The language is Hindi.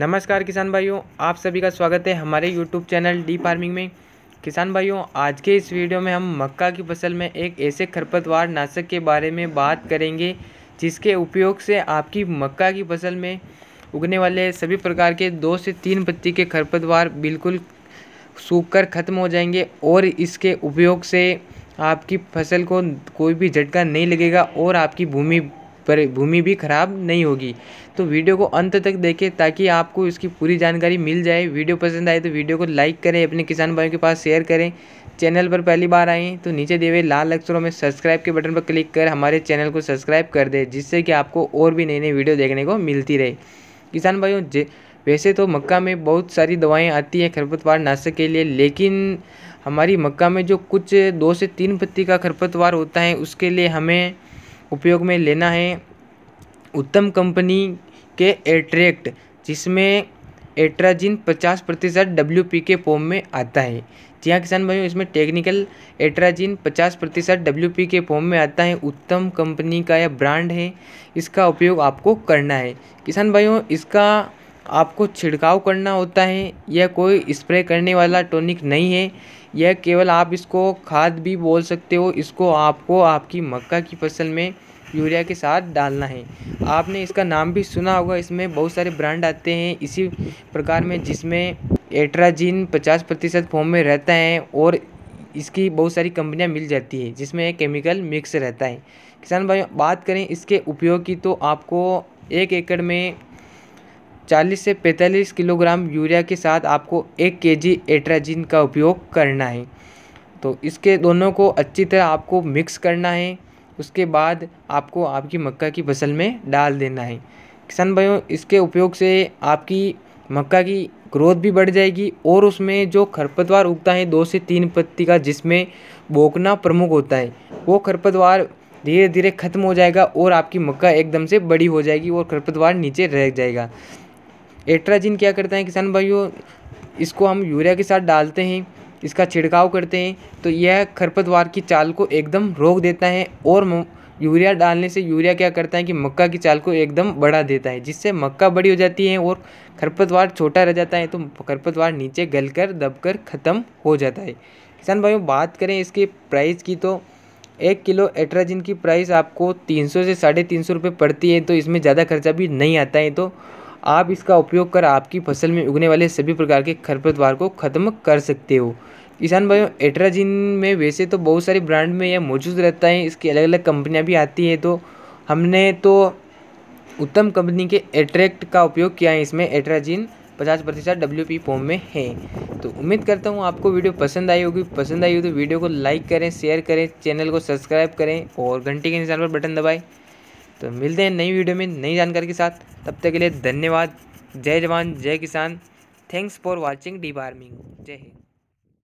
नमस्कार किसान भाइयों आप सभी का स्वागत है हमारे यूट्यूब चैनल डी फार्मिंग में किसान भाइयों आज के इस वीडियो में हम मक्का की फसल में एक ऐसे खरपतवार नाशक के बारे में बात करेंगे जिसके उपयोग से आपकी मक्का की फसल में उगने वाले सभी प्रकार के दो से तीन पत्ती के खरपतवार बिल्कुल सूख कर ख़त्म हो जाएंगे और इसके उपयोग से आपकी फसल को कोई भी झटका नहीं लगेगा और आपकी भूमि पर भूमि भी खराब नहीं होगी तो वीडियो को अंत तक देखें ताकि आपको इसकी पूरी जानकारी मिल जाए वीडियो पसंद आए तो वीडियो को लाइक करें अपने किसान भाइयों के पास शेयर करें चैनल पर पहली बार आएँ तो नीचे दिए हुए लाल अक्षरों में सब्सक्राइब के बटन पर क्लिक कर हमारे चैनल को सब्सक्राइब कर दें जिससे कि आपको और भी नई नई वीडियो देखने को मिलती रहे किसान भाइयों वैसे तो मक्का में बहुत सारी दवाएं आती हैं खरपतवार नाशक के लिए लेकिन हमारी मक्का में जो कुछ दो से तीन पत्ती का खरपतवार होता है उसके लिए हमें उपयोग में लेना है उत्तम कंपनी के एट्रैक्ट जिसमें एट्राजिन पचास प्रतिशत डब्ल्यू पी के फॉर्म में आता है जी हाँ किसान भाइयों इसमें टेक्निकल एट्राजिन पचास प्रतिशत डब्ल्यू पी के फॉर्म में आता है उत्तम कंपनी का यह ब्रांड है इसका उपयोग आपको करना है किसान भाइयों इसका आपको छिड़काव करना होता है यह कोई स्प्रे करने वाला टॉनिक नहीं है यह केवल आप इसको खाद भी बोल सकते हो इसको आपको आपकी मक्का की फसल में यूरिया के साथ डालना है आपने इसका नाम भी सुना होगा इसमें बहुत सारे ब्रांड आते हैं इसी प्रकार में जिसमें एट्राजीन पचास प्रतिशत फॉर्म में रहता है और इसकी बहुत सारी कंपनियां मिल जाती है जिसमें केमिकल मिक्स रहता है किसान भाई बात करें इसके उपयोग की तो आपको एक एकड़ में चालीस से पैंतालीस किलोग्राम यूरिया के साथ आपको एक के जी का उपयोग करना है तो इसके दोनों को अच्छी तरह आपको मिक्स करना है उसके बाद आपको आपकी मक्का की फसल में डाल देना है किसान भाइयों इसके उपयोग से आपकी मक्का की ग्रोथ भी बढ़ जाएगी और उसमें जो खरपतवार उगता है दो से तीन पत्ती का जिसमें बोकना प्रमुख होता है वो खरपतवार धीरे धीरे ख़त्म हो जाएगा और आपकी मक्का एकदम से बड़ी हो जाएगी और खरपतवार नीचे रह जाएगा एट्राजिन क्या करता है किसान भाइयों इसको हम यूरिया के साथ डालते हैं इसका छिड़काव करते हैं तो यह खरपतवार की चाल को एकदम रोक देता है और यूरिया डालने से यूरिया क्या करता है कि मक्का की चाल को एकदम बढ़ा देता है जिससे मक्का बड़ी हो जाती है और खरपतवार छोटा रह जाता है तो खरपतवार नीचे गल कर दब कर ख़त्म हो जाता है किसान भाइयों बात करें इसके प्राइस की तो एक किलो एट्राजिन की प्राइस आपको तीन सौ से साढ़े तीन सौ रुपये पड़ती है तो इसमें ज़्यादा खर्चा भी नहीं आता है तो आप इसका उपयोग कर आपकी फसल में उगने वाले सभी प्रकार के खरपतवार को ख़त्म कर सकते हो किसान भाइयों एट्राजिन में वैसे तो बहुत सारे ब्रांड में यह मौजूद रहता है इसकी अलग अलग कंपनियाँ भी आती है तो हमने तो उत्तम कंपनी के एट्रैक्ट का उपयोग किया है इसमें एट्राजिन पचास प्रतिशत डब्ल्यू पी फॉर्म में है तो उम्मीद करता हूँ आपको वीडियो पसंद आई होगी पसंद आई हो तो वीडियो को लाइक करें शेयर करें चैनल को सब्सक्राइब करें और घंटे के निशान पर बटन दबाएँ तो मिलते हैं नई वीडियो में नई जानकारी के साथ तब तक के लिए धन्यवाद जय जवान जय किसान थैंक्स फॉर वॉचिंग डी बार्मिंग जय हिंद